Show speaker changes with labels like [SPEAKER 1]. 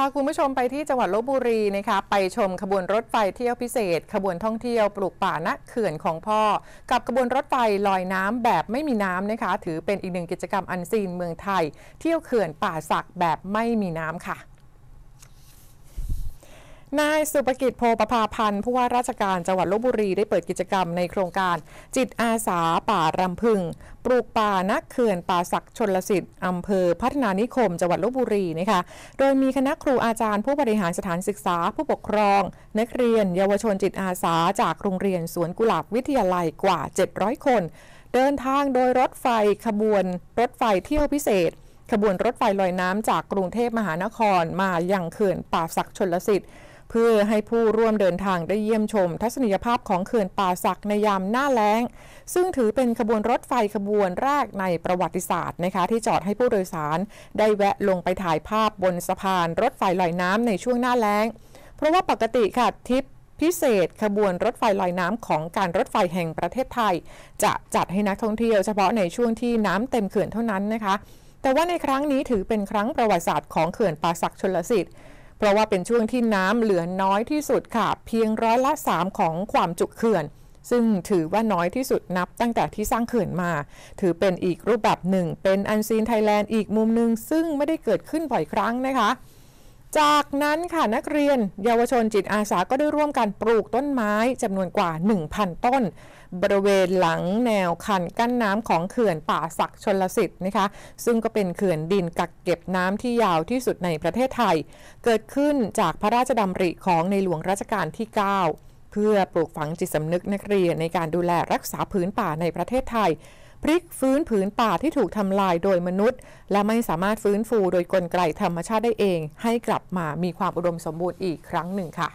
[SPEAKER 1] พาคุณผู้ชมไปที่จังหวัดลบบุรีนะคะ ไปชมขบวนรถไฟเที่ยวพิเศษ ขบวนท่องเที่ยวปลูกป่าณเขื่อนของพ่อ กับขบวนรถไฟลอยน้ำแบบไม่มีน้ำนะคะ ถือเป็นอีกหนึ่งกิจกรรมอันซีนเมืองไทย เที่ยวเขื่อนป่าศักแบบไม่มีน้ำค่ะนายสุภกิจโพประภาพันธ์ ผู้ว่าราชการจังหวัดลบบุรี ได้เปิดกิจกรรมในโครงการ จิตอาสาป่ารำพึง ปลูกป่านักเขื่อนป่าศักชนลสิทธิ์ อำเภอพัฒนานิคม จังหวัดลบบุรี นะคะ โดยมีคณะครูอาจารย์ผู้บริหารสถานศึกษาผู้ปกครอง นักเรียนเยาวชนจิตอาสาจากโรงเรียนสวนกุหลาบวิทยาลัยกว่า700คน เดินทางโดยรถไฟขบวนรถไฟเที่ยวพิเศษ ขบวนรถไฟลอยน้ำจากกรุงเทพมหานคร มายังเขื่อนป่าศักชนลสิทธิ์เพื่อให้ผู้ร่วมเดินทางได้เยี่ยมชมทัศนียภาพของเขื่อนป่าศักในยามหน้าแล้ง ซึ่งถือเป็นขบวนรถไฟขบวนแรกในประวัติศาสตร์นะคะที่จอดให้ผู้โดยสารได้แวะลงไปถ่ายภาพบนสะพานรถไฟลอยน้ำในช่วงหน้าแล้งเพราะว่าปกติค่ะทิปพิเศษขบวนรถไฟลอยน้ำของการรถไฟแห่งประเทศไทย จะจัดให้นักท่องเที่ยวเฉพาะในช่วงที่น้ำเต็มเขื่อนเท่านั้นนะคะ แต่ว่าในครั้งนี้ถือเป็นครั้งประวัติศาสตร์ของเขื่อนป่าศักชลสิทธิ์เพราะว่าเป็นช่วงที่น้ำเหลือน้อยที่สุดค่ะ เพียงร้อยละ 3 ของความจุเขื่อน ซึ่งถือว่าน้อยที่สุดนับตั้งแต่ที่สร้างเขื่อนมา ถือเป็นอีกรูปแบบหนึ่ง เป็นอันซีนไทยแลนด์อีกมุมหนึ่งซึ่งไม่ได้เกิดขึ้นบ่อยครั้งนะคะจากนั้นค่ะนักเรียน เยาวชนจิตอาสาก็ได้ร่วมกันปลูกต้นไม้จำนวนกว่า 1,000 ต้น บริเวณหลังแนวคันกั้นน้ำของเขื่อนป่าศักชนลสิทธิ์นะคะ ซึ่งก็เป็นเขื่อนดินกักเก็บน้ำที่ยาวที่สุดในประเทศไทย เกิดขึ้นจากพระราชดำริของในหลวงรัชกาลที่ 9 เพื่อปลูกฝังจิตสำนึกนักเรียนในการดูแลรักษาพื้นป่าในประเทศไทยพลิกฟื้นผืนป่าที่ถูกทำลายโดยมนุษย์ และไม่สามารถฟื้นฟูโดยกลไกธรรมชาติได้เอง ให้กลับมามีความอุดมสมบูรณ์อีกครั้งหนึ่งค่ะ